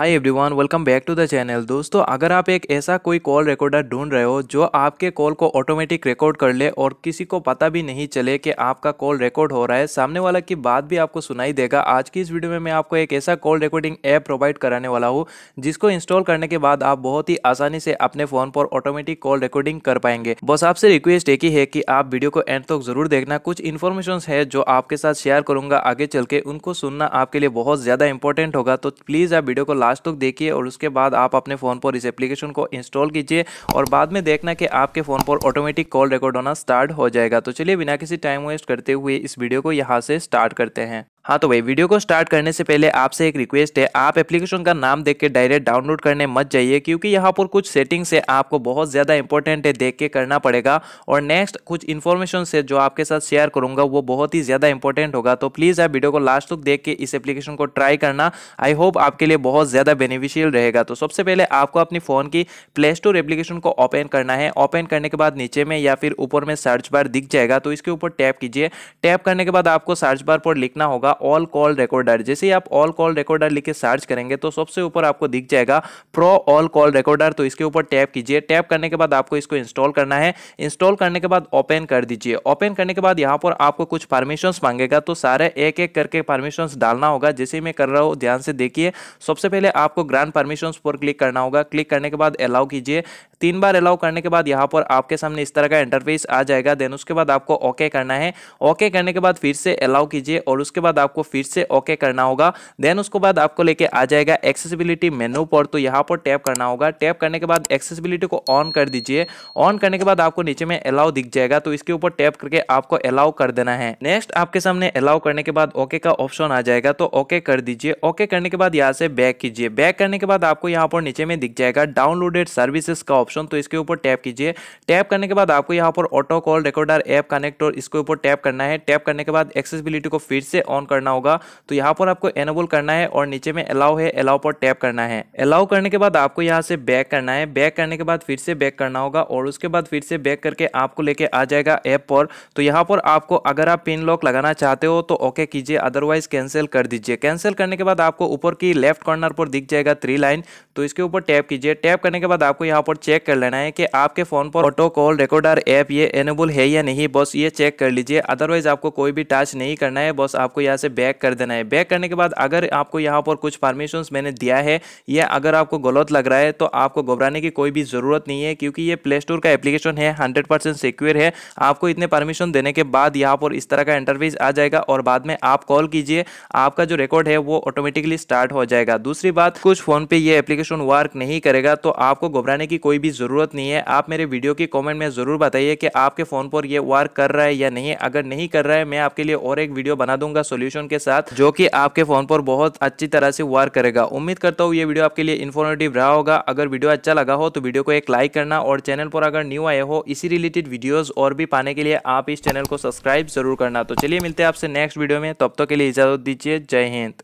hi everyone welcome back to the channel दोस्तों अगर आप एक ऐसा कोई कॉल रिकॉर्डर ढूंढ रहे हो जो आपके कॉल को ऑटोमेटिक रिकॉर्ड कर ले और किसी को पता भी नहीं चले कि आपका कॉल रिकॉर्ड हो रहा है सामने वाला की बात भी आपको सुनाई देगा आज की इस वीडियो में मैं आपको एक ऐसा कॉल रिकॉर्डिंग ऐप प्रोवाइड कराने वाला हूँ जिसको इंस्टॉल करने के बाद आप बहुत ही आसानी से अपने फ़ोन पर ऑटोमेटिक कॉल रिकॉर्डिंग कर पाएंगे बस आपसे रिक्वेस्ट एक ही है कि आप वीडियो को एंड तक ज़रूर देखना कुछ इन्फॉर्मेशन है जो आपके साथ शेयर करूंगा आगे चल के उनको सुनना आपके लिए बहुत ज़्यादा इंपॉर्टेंट होगा तो प्लीज़ आप वीडियो को लास्ट तक देखिए और उसके बाद आप अपने फ़ोन पर इस एप्लीकेशन को इंस्टॉल कीजिए और बाद में देखना कि आपके फ़ोन पर ऑटोमेटिक कॉल रिकॉर्ड होना स्टार्ट हो जाएगा तो चलिए बिना किसी टाइम वेस्ट करते हुए इस वीडियो को यहाँ से स्टार्ट करते हैं हाँ तो भाई वीडियो को स्टार्ट करने से पहले आपसे एक रिक्वेस्ट है आप एप्लीकेशन का नाम देख के डायरेक्ट डाउनलोड करने मत जाइए क्योंकि यहाँ पर कुछ सेटिंग्स है आपको बहुत ज़्यादा इंपॉर्टेंट है देख के करना पड़ेगा और नेक्स्ट कुछ इन्फॉर्मेशन से जो आपके साथ शेयर करूँगा वो बहुत ही ज़्यादा इंपॉर्टेंट होगा तो प्लीज़ आप वीडियो को लास्ट तक देख के इस एप्लीकेशन को ट्राई करना आई होप आपके लिए बहुत ज़्यादा बेनिफिशियल रहेगा तो सबसे पहले आपको अपनी फ़ोन की प्ले स्टोर एप्लीकेशन को ओपन करना है ओपन करने के बाद नीचे में या फिर ऊपर में सर्च बार दिख जाएगा तो इसके ऊपर टैप कीजिए टैप करने के बाद आपको सर्च बार पर लिखना होगा होगा ऑल कॉल रिकॉर्डर जैसे ही आप ऑल कॉल रिकॉर्डर लिख के सर्च करेंगे तो सबसे ऊपर आपको दिख जाएगा प्रो ऑल कॉल रिकॉर्डर तो इसके ऊपर टैप कीजिए टैप करने के बाद आपको इसको इंस्टॉल करना है इंस्टॉल करने के बाद ओपन कर दीजिए ओपन करने के बाद यहाँ पर आपको कुछ परमिशंस मांगेगा तो सारे एक एक करके परमिशंस डालना होगा जैसे मैं कर रहा हूँ ध्यान से देखिए सबसे पहले आपको ग्रांड परमिशंस पर क्लिक करना होगा क्लिक करने के बाद अलाउ कीजिए तीन बार अलाउ करने के बाद यहाँ पर आपके सामने इस तरह का इंटरफेस आ जाएगा देन उसके बाद आपको ओके करना है ओके करने के बाद फिर से अलाउ कीजिए और उसके बाद आपको फिर से ओके करना होगा देन उसके बाद आपको लेके आ जाएगा एक्सेसिबिलिटी मेनू पर तो यहाँ पर टैप करना होगा टैप करने के बाद एक्सेसिबिलिटी को ऑन कर दीजिए ऑन करने के बाद आपको नीचे में अलाउ दिख जाएगा तो इसके ऊपर टैप करके आपको अलाउ कर देना है नेक्स्ट आपके सामने अलाउ करने के बाद ओके का ऑप्शन आ जाएगा तो ओके कर दीजिए ओके करने के बाद यहाँ से बैक कीजिए बैक करने के बाद आपको यहाँ पर नीचे में दिख जाएगा डाउनलोडेड सर्विसेज का ऑप्शन ऑप्शन तो इसके ऊपर टैप कीजिए टैप करने के बाद आपको यहाँ पर ऑटो कॉल रिकॉर्डर ऐप और इसके ऊपर टैप करना है टैप करने के बाद एक्सेसिबिलिटी को फिर से ऑन करना होगा तो यहाँ पर आपको एनेबल करना है और नीचे में अलाउ है अलाउ पर टैप करना है अलाउ करने के बाद आपको यहाँ से बैक करना है बैक करने के बाद फिर से बैक करना होगा और उसके बाद फिर से बैक करके आपको लेके आ जाएगा ऐप पर तो यहाँ पर आपको अगर आप पिन लॉक लगाना चाहते हो तो ओके कीजिए अदरवाइज कैंसिल कर दीजिए कैंसिल करने के बाद आपको ऊपर की लेफ्ट कॉर्नर पर दिख जाएगा थ्री लाइन तो इसके ऊपर टैप कीजिए टैप करने के बाद आपको यहाँ पर चेक चेक कर लेना है कि आपके फ़ोन पर ऑटो कॉल रिकॉर्डर ऐप ये एनेबल है या नहीं बस ये चेक कर लीजिए अदरवाइज़ आपको कोई भी टच नहीं करना है बस आपको यहाँ से बैक कर देना है बैक करने के बाद अगर आपको यहाँ पर कुछ परमिशन मैंने दिया है या अगर आपको गलत लग रहा है तो आपको घबराने की कोई भी ज़रूरत नहीं है क्योंकि ये प्ले स्टोर का एप्लीकेशन है हंड्रेड परसेंट सिक्योर है आपको इतने परमिशन देने के बाद यहाँ पर इस तरह का इंटरव्यूज आ जाएगा और बाद में आप कॉल कीजिए आपका जो रिकॉर्ड है वो ऑटोमेटिकली स्टार्ट हो जाएगा दूसरी बात कुछ फ़ोन पे ये एप्लीकेशन वर्क नहीं करेगा तो आपको घबराने की कोई भी भी ज़रूरत नहीं है आप मेरे वीडियो के कॉमेंट में ज़रूर बताइए कि आपके फ़ोन पर ये वर्क कर रहा है या नहीं अगर नहीं कर रहा है मैं आपके लिए और एक वीडियो बना दूंगा सोल्यूशन के साथ जो कि आपके फ़ोन पर बहुत अच्छी तरह से वर्क करेगा उम्मीद करता हूँ ये वीडियो आपके लिए इन्फॉर्मेटिव रहा होगा अगर वीडियो अच्छा लगा हो तो वीडियो को एक लाइक करना और चैनल पर अगर न्यू आए हो इसी रिलेटेड वीडियोज़ और भी पाने के लिए आप इस चैनल को सब्सक्राइब ज़रूर करना तो चलिए मिलते हैं आपसे नेक्स्ट वीडियो में तब तक के लिए इजाज़त दीजिए जय हिंद